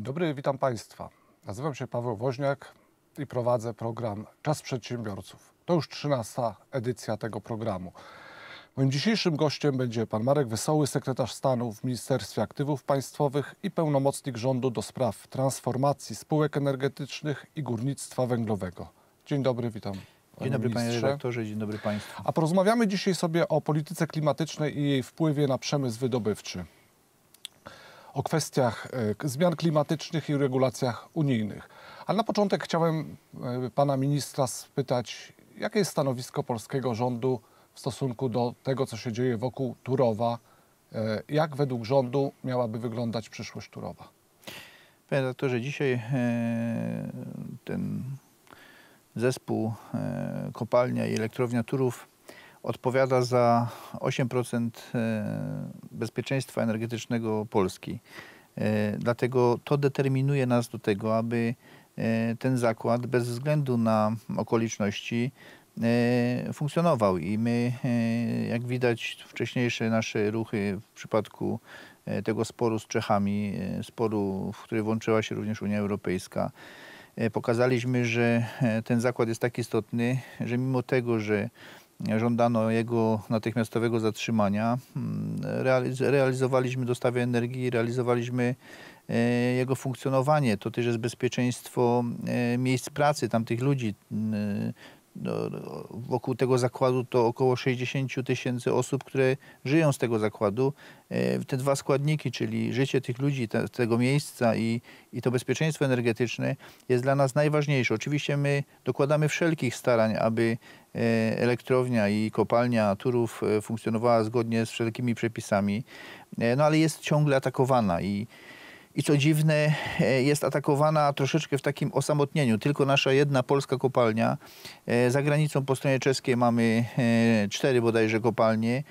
Dzień dobry, witam Państwa. Nazywam się Paweł Woźniak i prowadzę program Czas Przedsiębiorców. To już 13. edycja tego programu. Moim dzisiejszym gościem będzie pan Marek Wesoły, sekretarz stanu w Ministerstwie Aktywów Państwowych i pełnomocnik rządu do spraw transformacji spółek energetycznych i górnictwa węglowego. Dzień dobry, witam. Dzień dobry panie redaktorze, dzień dobry państwu. A porozmawiamy dzisiaj sobie o polityce klimatycznej i jej wpływie na przemysł wydobywczy o kwestiach e, zmian klimatycznych i regulacjach unijnych. Ale na początek chciałem e, pana ministra spytać, jakie jest stanowisko polskiego rządu w stosunku do tego, co się dzieje wokół Turowa. E, jak według rządu miałaby wyglądać przyszłość Turowa? Panie doktorze, dzisiaj ten zespół kopalnia i elektrownia Turów odpowiada za 8% e, bezpieczeństwa energetycznego Polski. E, dlatego to determinuje nas do tego, aby e, ten zakład bez względu na okoliczności funkcjonował i my, jak widać, wcześniejsze nasze ruchy w przypadku tego sporu z Czechami, sporu, w który włączyła się również Unia Europejska, pokazaliśmy, że ten zakład jest tak istotny, że mimo tego, że żądano jego natychmiastowego zatrzymania. Mm, realizowaliśmy dostawy energii, realizowaliśmy e, jego funkcjonowanie, to też jest bezpieczeństwo e, miejsc pracy tamtych ludzi, mm, no, no, wokół tego zakładu to około 60 tysięcy osób, które żyją z tego zakładu. E, te dwa składniki, czyli życie tych ludzi, te, tego miejsca i, i to bezpieczeństwo energetyczne jest dla nas najważniejsze. Oczywiście my dokładamy wszelkich starań, aby e, elektrownia i kopalnia Turów e, funkcjonowała zgodnie z wszelkimi przepisami, no ale jest ciągle atakowana i i co dziwne e, jest atakowana troszeczkę w takim osamotnieniu. Tylko nasza jedna polska kopalnia. E, za granicą po stronie czeskiej mamy e, cztery bodajże kopalnie.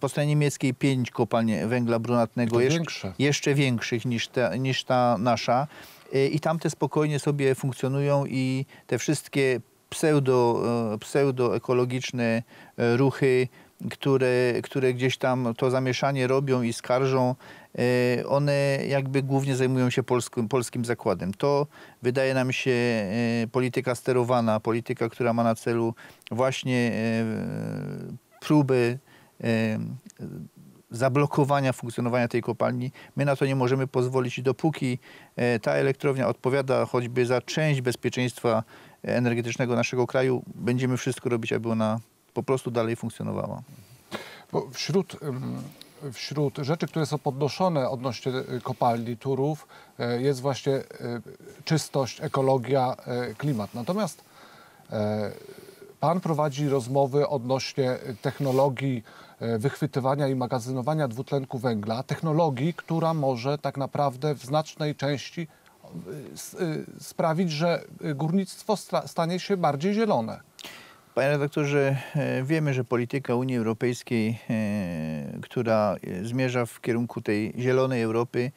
Po stronie niemieckiej pięć kopalń węgla brunatnego. Jeszcze większe. jeszcze większych niż ta, niż ta nasza. I tamte spokojnie sobie funkcjonują i te wszystkie pseudo, pseudoekologiczne ruchy które, które gdzieś tam to zamieszanie robią i skarżą, e, one jakby głównie zajmują się polskim, polskim zakładem. To wydaje nam się e, polityka sterowana, polityka, która ma na celu właśnie e, próby zablokowania funkcjonowania tej kopalni. My na to nie możemy pozwolić, dopóki ta elektrownia odpowiada choćby za część bezpieczeństwa energetycznego naszego kraju, będziemy wszystko robić, aby ona po prostu dalej funkcjonowała. Bo wśród wśród rzeczy, które są podnoszone odnośnie e, kopalni Turów e, jest właśnie e, czystość, ekologia, klimat. Natomiast Pan prowadzi rozmowy odnośnie technologii wychwytywania i magazynowania dwutlenku węgla, technologii, która może tak naprawdę w znacznej części sprawić, że górnictwo stanie się bardziej zielone. Panie redaktorze, e, wiemy, że polityka Unii Europejskiej, e, która e, zmierza w kierunku tej zielonej Europy,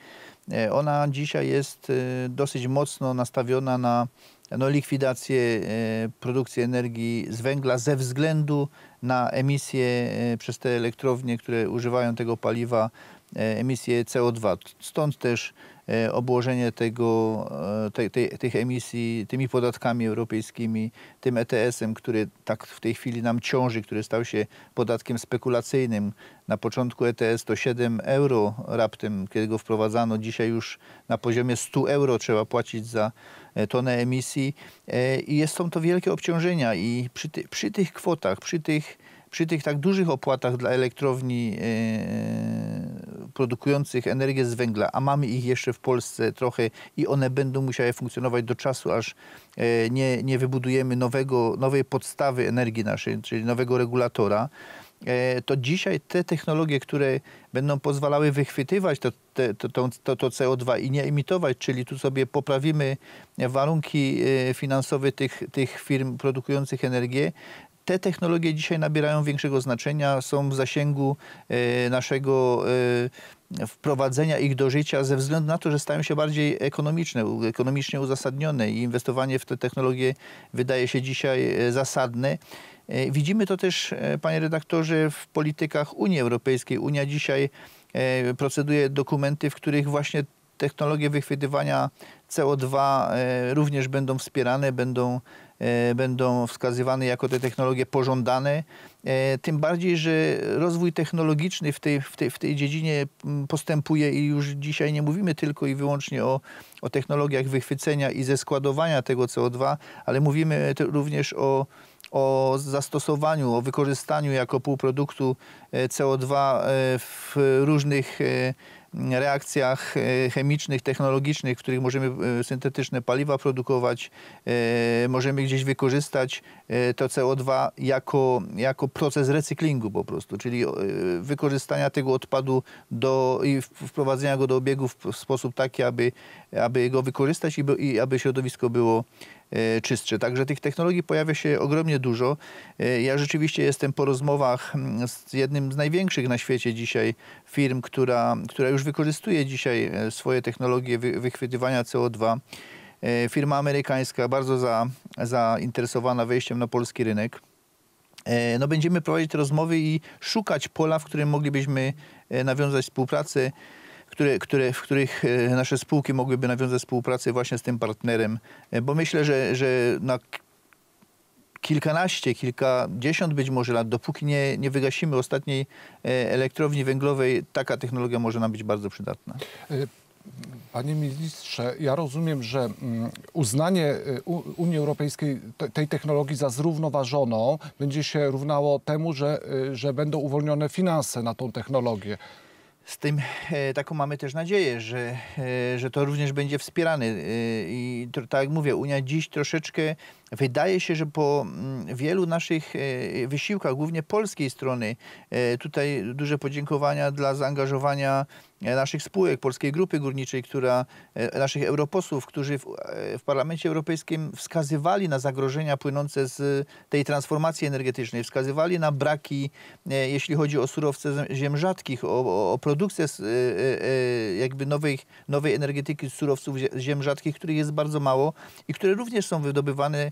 ona dzisiaj jest dosyć mocno nastawiona na no, likwidację produkcji energii z węgla ze względu na emisje przez te elektrownie, które używają tego paliwa, emisję CO2. Stąd też E, obłożenie tego, e, tych emisji tymi podatkami europejskimi, tym ETS-em, który tak w tej chwili nam ciąży, który stał się podatkiem spekulacyjnym. Na początku ETS to 7 euro raptem, kiedy go wprowadzano. Dzisiaj już na poziomie 100 euro trzeba płacić za e, tonę emisji. I są to wielkie obciążenia i przy, ty, przy tych kwotach, przy tych przy tych tak dużych opłatach dla elektrowni produkujących energię z węgla, a mamy ich jeszcze w Polsce trochę i one będą musiały funkcjonować do czasu, aż e, nie, nie wybudujemy nowego, nowej podstawy energii naszej, czyli nowego regulatora, e, to dzisiaj te technologie, które będą pozwalały wychwytywać to, te, to, to, to, CO2 i nie emitować, czyli tu sobie poprawimy warunki e, finansowe tych, tych firm produkujących energię, te technologie dzisiaj nabierają większego znaczenia, są w zasięgu e, naszego e, wprowadzenia ich do życia ze względu na to, że stają się bardziej ekonomiczne, ekonomicznie uzasadnione i inwestowanie w te technologie wydaje się dzisiaj e, zasadne. Widzimy to też, panie redaktorze, w politykach Unii Europejskiej. Unia dzisiaj proceduje dokumenty, w których właśnie technologie wychwytywania CO2 również będą wspierane, będą E, będą wskazywane jako te technologie pożądane. E, tym bardziej, że rozwój technologiczny w tej, w tej, w tej dziedzinie mm, postępuje i już dzisiaj nie mówimy tylko i wyłącznie o, o technologiach wychwycenia i zeskładowania tego CO2, ale mówimy również o o zastosowaniu, o wykorzystaniu jako półproduktu e, CO2 w różnych reakcjach e, chemicznych, technologicznych, w których możemy e, syntetyczne paliwa produkować, e, możemy gdzieś wykorzystać to CO2 jako, jako proces recyklingu po prostu, czyli wykorzystania tego odpadu do, i wprowadzenia go do obiegu w sposób taki, aby, aby go wykorzystać i, i aby środowisko było E, czystsze, Także tych technologii pojawia się ogromnie dużo. E, ja rzeczywiście jestem po rozmowach mm, z jednym z największych na świecie dzisiaj firm, która, która już wykorzystuje dzisiaj e, swoje technologie wychwytywania CO2. Firma amerykańska bardzo za, zainteresowana wejściem na polski rynek no będziemy prowadzić te rozmowy i szukać pola, w którym moglibyśmy nawiązać współpracę które, które, w których e, nasze spółki mogłyby nawiązać współpracę właśnie z tym partnerem, e, bo myślę, że, że na kilkanaście, kilkadziesiąt być może lat, dopóki nie, nie wygasimy ostatniej e, elektrowni węglowej, taka technologia może nam być bardzo przydatna. Panie ministrze, ja rozumiem, że mm, uznanie Unii Europejskiej tej technologii za zrównoważoną będzie się równało temu, że, że będą uwolnione finanse na tą technologię z tym e, taką mamy też nadzieję, że, e, że to również będzie wspierane. E, I to, tak jak mówię, Unia dziś troszeczkę Wydaje się, że po mm, wielu naszych e, wysiłkach, głównie polskiej strony, e, tutaj duże podziękowania dla zaangażowania e, naszych spółek, Polskiej Grupy Górniczej, która, naszych europosłów, którzy w, w Parlamencie Europejskim wskazywali na zagrożenia płynące z tej transformacji energetycznej, wskazywali na braki, jeśli chodzi o surowce ziem rzadkich, o, o produkcję jakby nowej, nowej energetyki z surowców ziem rzadkich, których jest bardzo mało i które również są wydobywane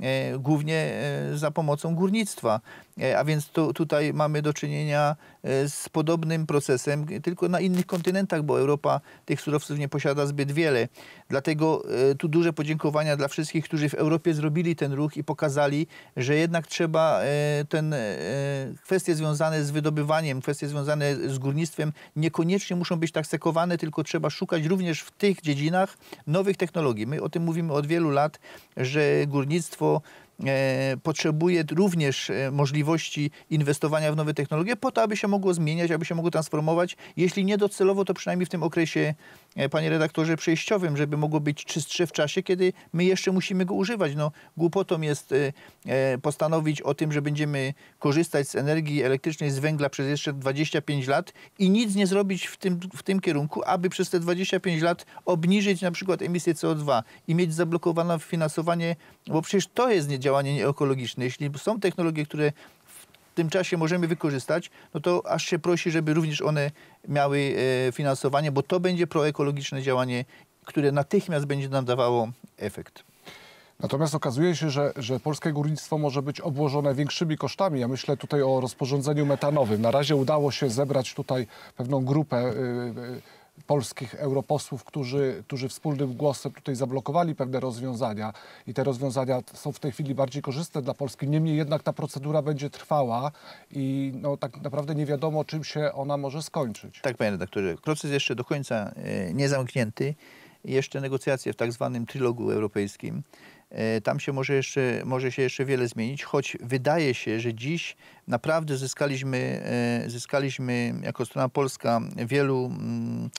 E, głównie e, za pomocą górnictwa. E, a więc tu, tutaj mamy do czynienia z podobnym procesem, tylko na innych kontynentach, bo Europa tych surowców nie posiada zbyt wiele. Dlatego tu duże podziękowania dla wszystkich, którzy w Europie zrobili ten ruch i pokazali, że jednak trzeba ten kwestie związane z wydobywaniem, kwestie związane z górnictwem niekoniecznie muszą być tak sekowane, tylko trzeba szukać również w tych dziedzinach nowych technologii. My o tym mówimy od wielu lat, że górnictwo państwo e, potrzebuje również e, możliwości inwestowania w nowe technologie po to, aby się mogło zmieniać, aby się mogło transformować. Jeśli nie docelowo, to przynajmniej w tym okresie E, panie redaktorze, przejściowym, żeby mogło być czystsze w czasie, kiedy my jeszcze musimy go używać. No, głupotą jest e, e, postanowić o tym, że będziemy korzystać z energii elektrycznej z węgla przez jeszcze 25 lat i nic nie zrobić w tym, w tym kierunku, aby przez te 25 lat obniżyć na przykład emisję CO2 i mieć zablokowane finansowanie, bo przecież to jest działanie nieekologiczne. Jeśli są technologie, które w tym czasie możemy wykorzystać, no to aż się prosi, żeby również one miały e, finansowanie, bo to będzie proekologiczne działanie, które natychmiast będzie nam dawało efekt. Natomiast okazuje się, że, że polskie górnictwo może być obłożone większymi kosztami. Ja myślę tutaj o rozporządzeniu metanowym. Na razie udało się zebrać tutaj pewną grupę. Yy, polskich europosłów, którzy, którzy wspólnym głosem tutaj zablokowali pewne rozwiązania i te rozwiązania są w tej chwili bardziej korzystne dla Polski. Niemniej jednak ta procedura będzie trwała i no, tak naprawdę nie wiadomo, czym się ona może skończyć. Tak, panie redaktorze. Proces jeszcze do końca e, nie zamknięty. Jeszcze negocjacje w tak zwanym trilogu europejskim. E, tam się może, jeszcze, może się jeszcze wiele zmienić, choć wydaje się, że dziś naprawdę zyskaliśmy, e, zyskaliśmy jako strona polska wielu mm,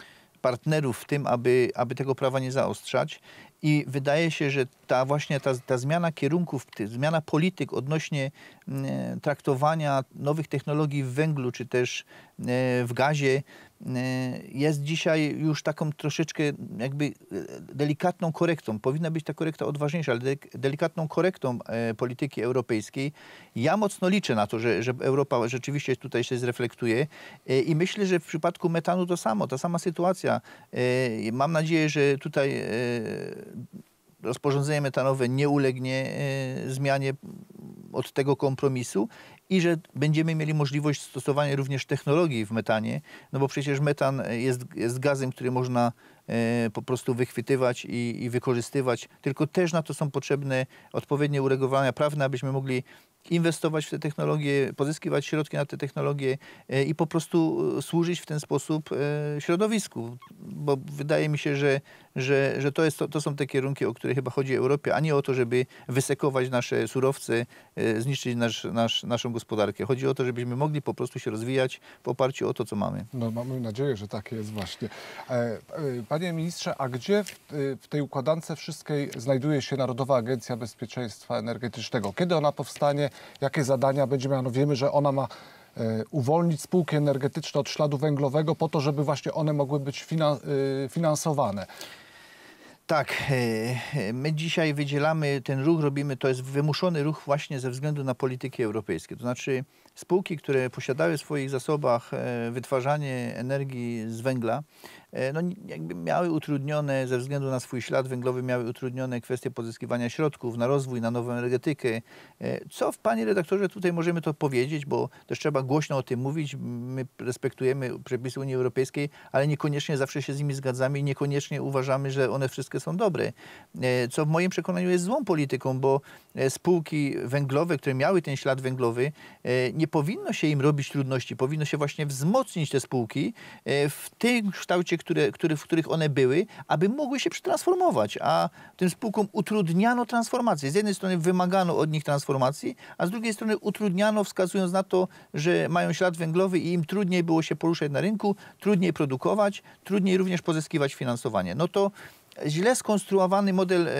partnerów w tym, aby, aby tego prawa nie zaostrzać. I wydaje się, że ta właśnie ta, ta zmiana kierunków, ta zmiana polityk odnośnie mm, traktowania nowych technologii w węglu czy też e, w gazie Y, jest dzisiaj już taką troszeczkę jakby y, delikatną korektą. Powinna być ta korekta odważniejsza, ale delikatną korektą y, polityki europejskiej. Ja mocno liczę na to, że, że Europa rzeczywiście tutaj się zreflektuje i myślę, że w przypadku metanu to samo, ta sama sytuacja. Mam nadzieję, że tutaj rozporządzenie metanowe nie ulegnie zmianie od tego kompromisu i że będziemy mieli możliwość stosowania również technologii w metanie, no bo przecież metan jest, jest gazem, który można e, po prostu wychwytywać i, i wykorzystywać, tylko też na to są potrzebne odpowiednie uregulowania prawne, abyśmy mogli inwestować w te technologie, pozyskiwać środki na te technologie e, i po prostu e, służyć w ten sposób środowisku, bo wydaje mi się, że, że, że to, jest, to, to są te kierunki, o które chyba chodzi Europie, a nie o to, żeby wysekować nasze surowce, zniszczyć nasz, nasz, naszą gospodarkę. Chodzi o to, żebyśmy mogli po prostu się rozwijać w oparciu o to, co mamy. No mamy nadzieję, że tak jest właśnie. E, e, panie ministrze, a gdzie e, w, tej układance wszystkiej znajduje się Narodowa Agencja Bezpieczeństwa Energetycznego? Kiedy ona powstanie? Jakie zadania będzie miała? No wiemy, że ona ma uwolnić spółki energetyczne od śladu węglowego po to, żeby właśnie one mogły być finansowane. Tak, e, e, my dzisiaj wydzielamy ten ruch, robimy, to jest wymuszony ruch właśnie ze względu na polityki europejskie. To znaczy spółki, które posiadały w swoich zasobach e, wytwarzanie energii z węgla, E, no, jakby miały utrudnione ze względu na swój ślad węglowy, miały utrudnione kwestie pozyskiwania środków na rozwój, na nową energetykę. E, co w Panie redaktorze tutaj możemy to powiedzieć, bo też trzeba głośno o tym mówić. My respektujemy przepisy Unii Europejskiej, ale niekoniecznie zawsze się z nimi zgadzamy i niekoniecznie uważamy, że one wszystkie są dobre. E, co w moim przekonaniu jest złą polityką, bo spółki węglowe, które miały ten ślad węglowy, nie powinno się im robić trudności, powinno się właśnie wzmocnić te spółki w tym kształcie, które, które, w których one były, aby mogły się przetransformować, a tym spółkom utrudniano transformację. Z jednej strony wymagano od nich transformacji, a z drugiej strony utrudniano, wskazując na to, że mają ślad węglowy i im trudniej było się poruszać na rynku, trudniej produkować, trudniej również pozyskiwać finansowanie. No to źle skonstruowany model e,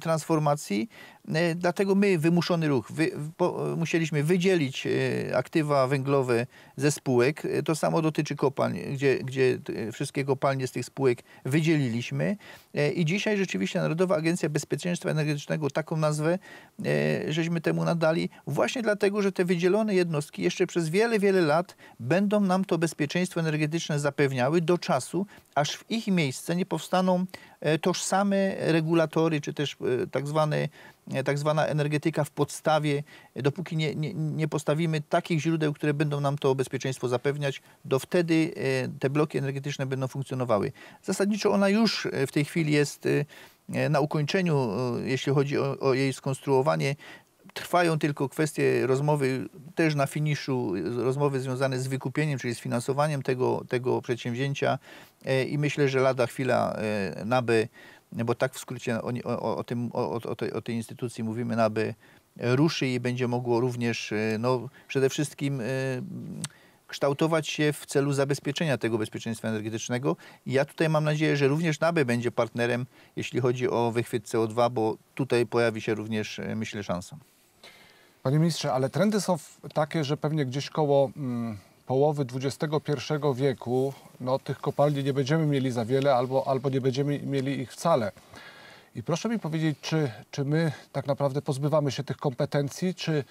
transformacji E, dlatego my, wymuszony ruch, wy, po, musieliśmy wydzielić e, aktywa węglowe ze spółek. E, to samo dotyczy kopalń, gdzie, gdzie wszystkie kopalnie z tych spółek wydzieliliśmy. I dzisiaj rzeczywiście Narodowa Agencja Bezpieczeństwa Energetycznego taką nazwę żeśmy temu nadali, właśnie dlatego, że te wydzielone jednostki jeszcze przez wiele, wiele lat będą nam to bezpieczeństwo energetyczne zapewniały do czasu, aż w ich miejsce nie powstaną tożsame regulatory, czy też tak zwane E, tak zwana energetyka w podstawie, dopóki nie, nie, nie, postawimy takich źródeł, które będą nam to bezpieczeństwo zapewniać, do wtedy e, te bloki energetyczne będą funkcjonowały. Zasadniczo ona już e, w tej chwili jest na ukończeniu, jeśli chodzi o, o jej skonstruowanie. Trwają tylko kwestie rozmowy, też na finiszu, rozmowy związane z wykupieniem, czyli z finansowaniem tego, tego przedsięwzięcia i myślę, że lada chwila NABE bo tak w skrócie o, o, o tym, o, o, tej, o tej instytucji mówimy, no aby ruszy i będzie mogło również y, no, przede wszystkim y, kształtować się w celu zabezpieczenia tego bezpieczeństwa energetycznego. I ja tutaj mam nadzieję, że również naby będzie partnerem, jeśli chodzi o wychwyt CO2, bo tutaj pojawi się również, y, myślę, szansa. Panie ministrze, ale trendy są takie, że pewnie gdzieś koło mm, połowy XXI wieku no, tych kopalni nie będziemy mieli za wiele albo, albo nie będziemy mieli ich wcale. I proszę mi powiedzieć, czy, czy my tak naprawdę pozbywamy się tych kompetencji, czy,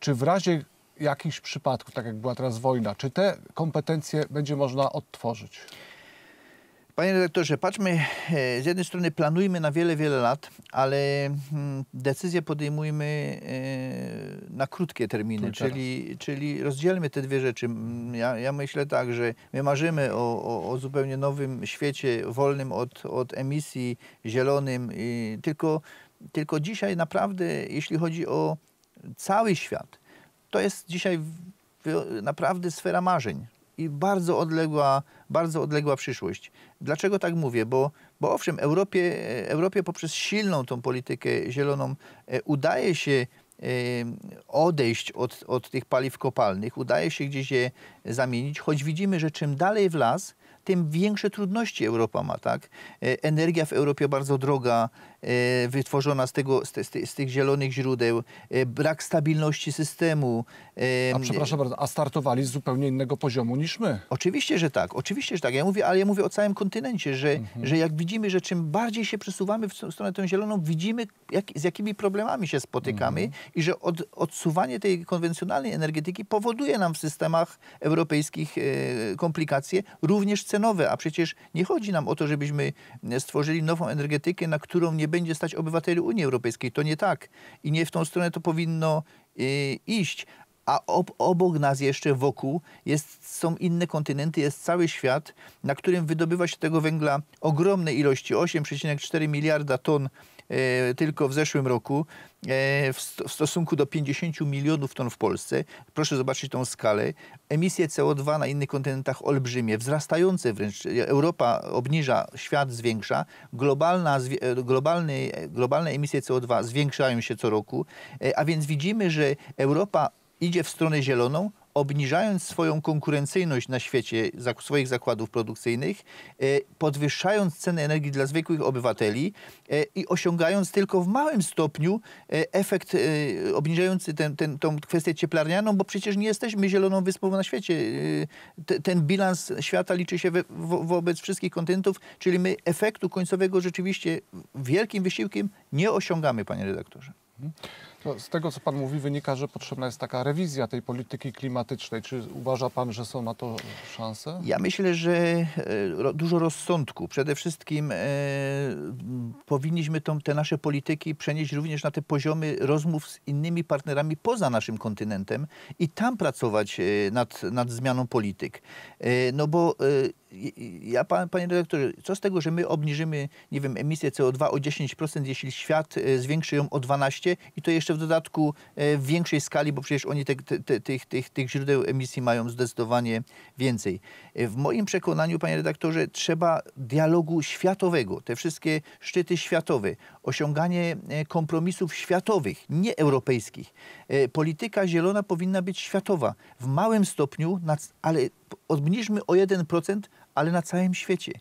czy w razie jakichś przypadków, tak jak była teraz wojna, czy te kompetencje będzie można odtworzyć? Panie redaktorze, patrzmy, e, z jednej strony planujmy na wiele, wiele lat, ale mm, decyzje podejmujmy e, na krótkie terminy, czyli, czyli rozdzielmy te dwie rzeczy. Mm, ja, ja myślę tak, że my marzymy o, o, o, zupełnie nowym świecie, wolnym od, od emisji, zielonym, tylko, tylko dzisiaj naprawdę, jeśli chodzi o cały świat, to jest dzisiaj naprawdę sfera marzeń i bardzo odległa, bardzo odległa przyszłość. Dlaczego tak mówię? Bo, bo owszem, Europie, Europie poprzez silną tą politykę zieloną e, udaje się e, odejść od, od tych paliw kopalnych, udaje się gdzieś je zamienić, choć widzimy, że czym dalej w las, tym większe trudności Europa ma, tak? E, energia w Europie bardzo droga, e, wytworzona z, tego, z, z tych zielonych źródeł, e, brak stabilności systemu. A przepraszam bardzo, a startowali z zupełnie innego poziomu niż my. Oczywiście, że tak, oczywiście, że tak. Ja mówię, ale ja mówię o całym kontynencie, że, mhm. że jak widzimy, że czym bardziej się przesuwamy w stronę tą zieloną, widzimy jak, z jakimi problemami się spotykamy mhm. i że od, odsuwanie tej konwencjonalnej energetyki powoduje nam w systemach europejskich komplikacje, również cen nowe, a przecież nie chodzi nam o to, żebyśmy stworzyli nową energetykę, na którą nie będzie stać obywateli Unii Europejskiej. To nie tak. I nie w tą stronę to powinno y, iść. A ob, obok nas jeszcze wokół jest, są inne kontynenty, jest cały świat, na którym wydobywa się tego węgla ogromne ilości 8,4 miliarda ton E, tylko w zeszłym roku e, w stosunku do 50 milionów ton w Polsce. Proszę zobaczyć tą skalę. Emisje CO2 na innych kontynentach olbrzymie, wzrastające wręcz. Europa obniża, świat zwiększa. Globalna, e, globalny, globalne emisje CO2 zwiększają się co roku, a więc widzimy, że Europa idzie w stronę zieloną, obniżając swoją konkurencyjność na świecie swoich zakładów produkcyjnych, e, podwyższając ceny energii dla zwykłych obywateli e, i osiągając tylko w małym stopniu e, efekt obniżający ten, ten, tą kwestię cieplarnianą, bo przecież nie jesteśmy zieloną wyspą na świecie. Ten bilans świata liczy się wobec wszystkich kontynentów, czyli my efektu końcowego rzeczywiście wielkim wysiłkiem nie osiągamy, panie redaktorze. Mhm. To no, z tego, co Pan mówi, wynika, że potrzebna jest taka rewizja tej polityki klimatycznej. Czy uważa Pan, że są na to szanse? Ja myślę, że e, dużo rozsądku. Przede wszystkim e, powinniśmy tą, te nasze polityki przenieść również na te poziomy rozmów z innymi partnerami poza naszym kontynentem i tam pracować e, nad, nad zmianą polityk. No bo ja, pan, panie redaktorze, co z tego, że my obniżymy, nie wiem, emisję CO2 o 10%, jeśli świat e, zwiększy ją o 12% i to jeszcze w dodatku e, w większej skali, bo przecież oni te, te, tych, tych, tych źródeł emisji mają zdecydowanie więcej. E, w moim przekonaniu, panie redaktorze, trzeba dialogu światowego, te wszystkie szczyty światowe, osiąganie kompromisów światowych, nie europejskich. Polityka zielona powinna być światowa. W małym stopniu, ale obniżmy o 1%, ale na całym świecie.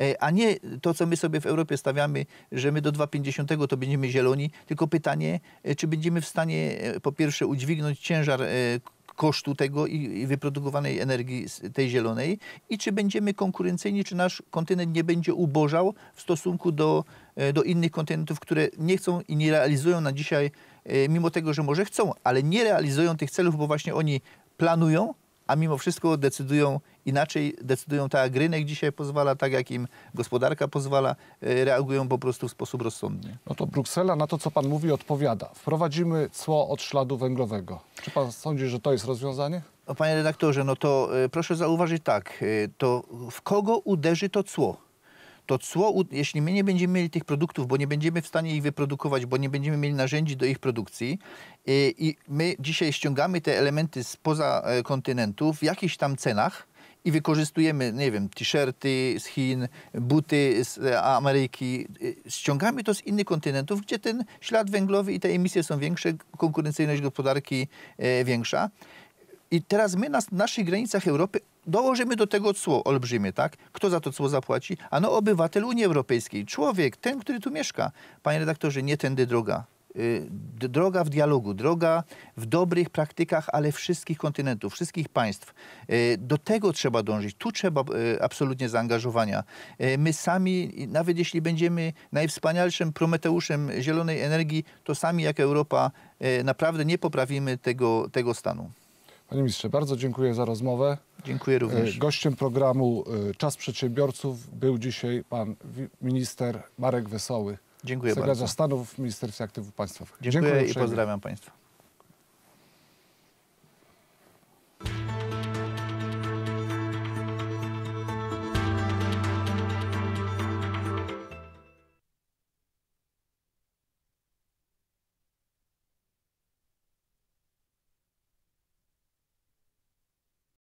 E, a nie to, co my sobie w Europie stawiamy, że my do 2,50 to będziemy zieloni, tylko pytanie, e, czy będziemy w stanie e, po pierwsze udźwignąć ciężar kosztu tego i, wyprodukowanej energii tej zielonej i czy będziemy konkurencyjni, czy nasz kontynent nie będzie ubożał w stosunku do, do innych kontynentów, które nie chcą i nie realizują na dzisiaj, mimo tego, że może chcą, ale nie realizują tych celów, bo właśnie oni planują, a mimo wszystko decydują inaczej decydują tak, jak rynek dzisiaj pozwala, tak jak im gospodarka pozwala, e, reagują po prostu w sposób rozsądny. No to Bruksela na to, co pan mówi, odpowiada. Wprowadzimy cło od śladu węglowego. Czy pan sądzi, że to jest rozwiązanie? No, panie redaktorze, no to e, proszę zauważyć tak, e, to w kogo uderzy to cło? to cło, jeśli my nie będziemy mieli tych produktów, bo nie będziemy w stanie ich wyprodukować, bo nie będziemy mieli narzędzi do ich produkcji i my dzisiaj ściągamy te elementy spoza kontynentu w jakichś tam cenach, i wykorzystujemy, nie wiem, t-shirty z Chin, buty z e, Ameryki. E, ściągamy to z innych kontynentów, gdzie ten ślad węglowy i te emisje są większe, konkurencyjność gospodarki e, większa. I teraz my na naszych granicach Europy dołożymy do tego cło olbrzymie, tak? Kto za to cło zapłaci? no obywatel Unii Europejskiej, człowiek, ten, który tu mieszka. Panie redaktorze, nie tędy droga. Y, droga w dialogu, droga w dobrych praktykach, ale wszystkich kontynentów, wszystkich państw. Y, do tego trzeba dążyć. Tu trzeba y, absolutnie zaangażowania. My sami, nawet jeśli będziemy najwspanialszym prometeuszem zielonej energii, to sami jak Europa naprawdę nie poprawimy tego, tego stanu. Panie ministrze, bardzo dziękuję za rozmowę. Dziękuję również. Gościem programu Czas Przedsiębiorców był dzisiaj pan minister Marek Wesoły. Dziękuję sekretarza bardzo. Sekretarza Stanów w Ministerstwie Aktywów Państwowych. Dziękuję, Dziękuję i pozdrawiam Państwa.